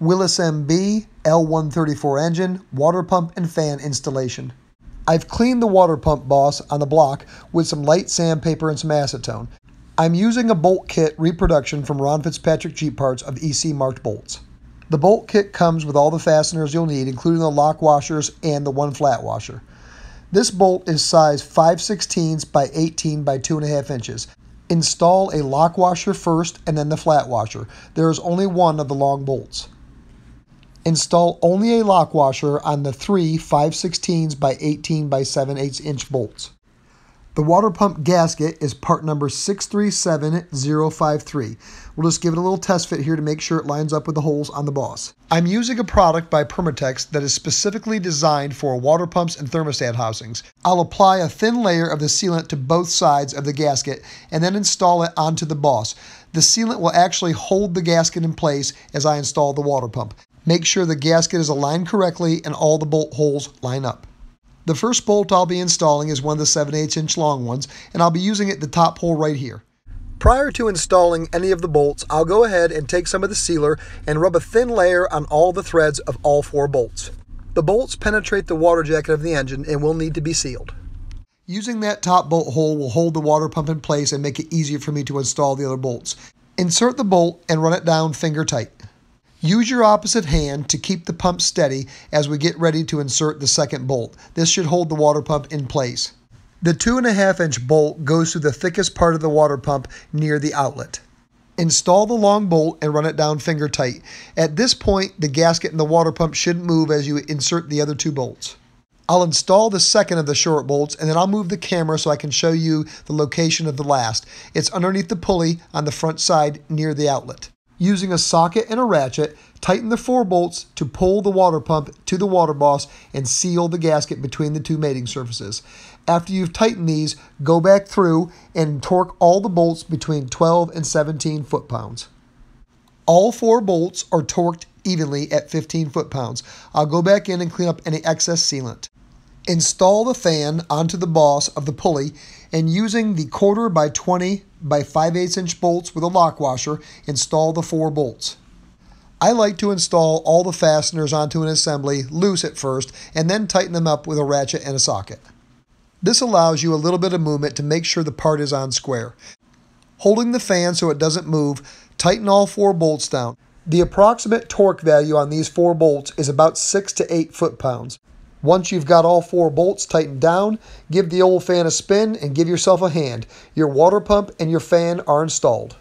Willis MB L134 engine, water pump and fan installation. I've cleaned the water pump boss on the block with some light sandpaper and some acetone. I'm using a bolt kit reproduction from Ron Fitzpatrick Jeep Parts of EC marked bolts. The bolt kit comes with all the fasteners you'll need, including the lock washers and the one flat washer. This bolt is size 5 16 by 18 by 2.5 inches. Install a lock washer first and then the flat washer. There is only one of the long bolts. Install only a lock washer on the three 516s by 18 by 7 8 inch bolts. The water pump gasket is part number 637053. We'll just give it a little test fit here to make sure it lines up with the holes on the boss. I'm using a product by Permatex that is specifically designed for water pumps and thermostat housings. I'll apply a thin layer of the sealant to both sides of the gasket and then install it onto the boss. The sealant will actually hold the gasket in place as I install the water pump. Make sure the gasket is aligned correctly and all the bolt holes line up. The first bolt I'll be installing is one of the 7 8 inch long ones, and I'll be using it the top hole right here. Prior to installing any of the bolts, I'll go ahead and take some of the sealer and rub a thin layer on all the threads of all four bolts. The bolts penetrate the water jacket of the engine and will need to be sealed. Using that top bolt hole will hold the water pump in place and make it easier for me to install the other bolts. Insert the bolt and run it down finger tight. Use your opposite hand to keep the pump steady as we get ready to insert the second bolt. This should hold the water pump in place. The two and a half inch bolt goes through the thickest part of the water pump near the outlet. Install the long bolt and run it down finger tight. At this point, the gasket and the water pump shouldn't move as you insert the other two bolts. I'll install the second of the short bolts and then I'll move the camera so I can show you the location of the last. It's underneath the pulley on the front side near the outlet using a socket and a ratchet, tighten the four bolts to pull the water pump to the water boss and seal the gasket between the two mating surfaces. After you've tightened these, go back through and torque all the bolts between 12 and 17 foot-pounds. All four bolts are torqued evenly at 15 foot-pounds. I'll go back in and clean up any excess sealant. Install the fan onto the boss of the pulley and using the quarter by 20 by 5 8 inch bolts with a lock washer, install the four bolts. I like to install all the fasteners onto an assembly loose at first and then tighten them up with a ratchet and a socket. This allows you a little bit of movement to make sure the part is on square. Holding the fan so it doesn't move, tighten all four bolts down. The approximate torque value on these four bolts is about 6 to 8 foot-pounds. Once you've got all four bolts tightened down, give the old fan a spin and give yourself a hand. Your water pump and your fan are installed.